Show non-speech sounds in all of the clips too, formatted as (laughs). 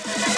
Thank you.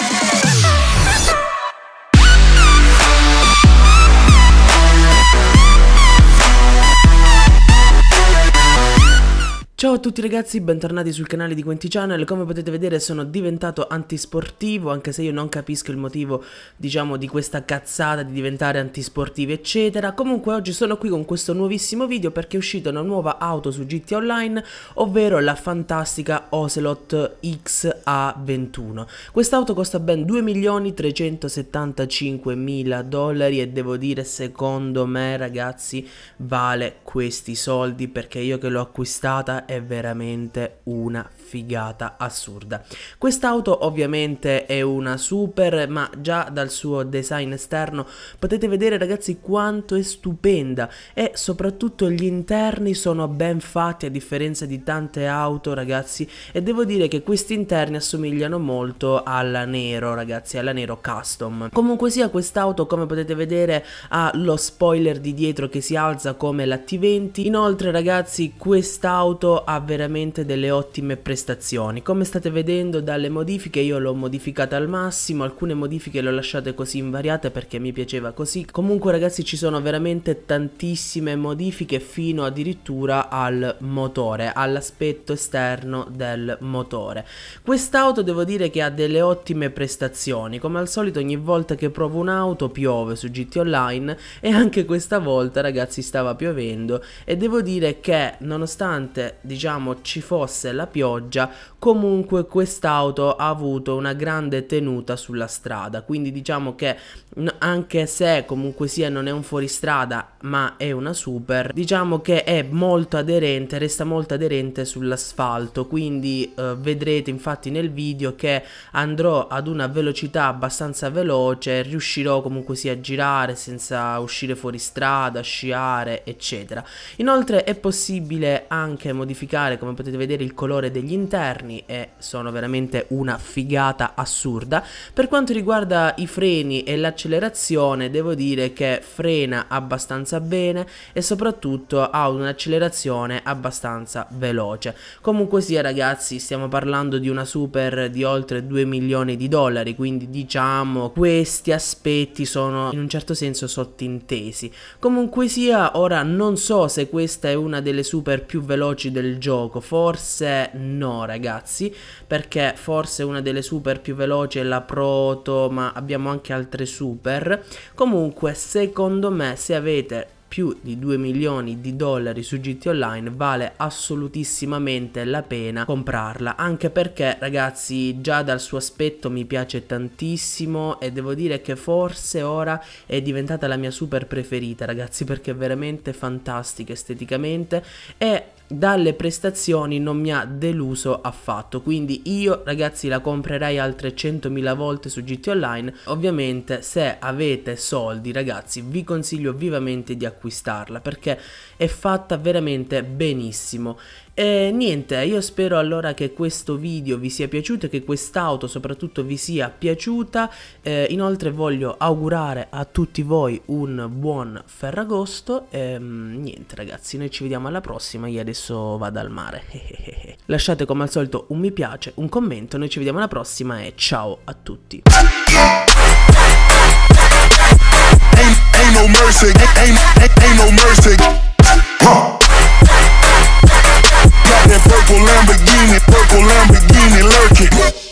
Ciao a tutti ragazzi, bentornati sul canale di Quenti Channel, come potete vedere sono diventato antisportivo, anche se io non capisco il motivo, diciamo, di questa cazzata di diventare antisportivi eccetera, comunque oggi sono qui con questo nuovissimo video perché è uscita una nuova auto su GT Online, ovvero la fantastica Ocelot XA21. Quest'auto costa ben 2.375.000 dollari e devo dire, secondo me ragazzi, vale questi soldi perché io che l'ho acquistata è veramente una figata assurda. Quest'auto ovviamente è una super ma già dal suo design esterno potete vedere ragazzi quanto è stupenda e soprattutto gli interni sono ben fatti a differenza di tante auto ragazzi e devo dire che questi interni assomigliano molto alla nero ragazzi alla nero custom comunque sia quest'auto come potete vedere ha lo spoiler di dietro che si alza come la T20 inoltre ragazzi quest'auto ha veramente delle ottime prestazioni. Come state vedendo dalle modifiche io l'ho modificata al massimo, alcune modifiche le ho lasciate così invariate perché mi piaceva così. Comunque ragazzi ci sono veramente tantissime modifiche fino addirittura al motore, all'aspetto esterno del motore. Quest'auto devo dire che ha delle ottime prestazioni, come al solito ogni volta che provo un'auto piove su GT Online e anche questa volta ragazzi stava piovendo e devo dire che nonostante diciamo ci fosse la pioggia comunque quest'auto ha avuto una grande tenuta sulla strada quindi diciamo che anche se comunque sia non è un fuoristrada ma è una super diciamo che è molto aderente resta molto aderente sull'asfalto quindi eh, vedrete infatti nel video che andrò ad una velocità abbastanza veloce riuscirò comunque sia a girare senza uscire fuori strada sciare eccetera inoltre è possibile anche modificare modificare come potete vedere il colore degli interni e sono veramente una figata assurda. Per quanto riguarda i freni e l'accelerazione devo dire che frena abbastanza bene e soprattutto ha un'accelerazione abbastanza veloce. Comunque sia ragazzi stiamo parlando di una super di oltre 2 milioni di dollari quindi diciamo questi aspetti sono in un certo senso sottintesi. Comunque sia ora non so se questa è una delle super più veloci del del gioco, forse no ragazzi, perché forse una delle super più veloci è la Proto, ma abbiamo anche altre super. Comunque secondo me se avete più di 2 milioni di dollari su GT Online vale assolutissimamente la pena comprarla anche perché ragazzi già dal suo aspetto mi piace tantissimo e devo dire che forse ora è diventata la mia super preferita ragazzi perché è veramente fantastica esteticamente e dalle prestazioni non mi ha deluso affatto quindi io ragazzi la comprerei altre 100.000 volte su GT Online ovviamente se avete soldi ragazzi vi consiglio vivamente di acquistarla perché è fatta veramente benissimo e niente, io spero allora che questo video vi sia piaciuto e che quest'auto soprattutto vi sia piaciuta. Eh, inoltre voglio augurare a tutti voi un buon Ferragosto. E, ehm, niente ragazzi, noi ci vediamo alla prossima. Io adesso adesso vado al mare. (laughs) Lasciate come al solito un mi piace, un commento, noi ci vediamo alla prossima e ciao a tutti. Lamborghini, purple Lamborghini lurking.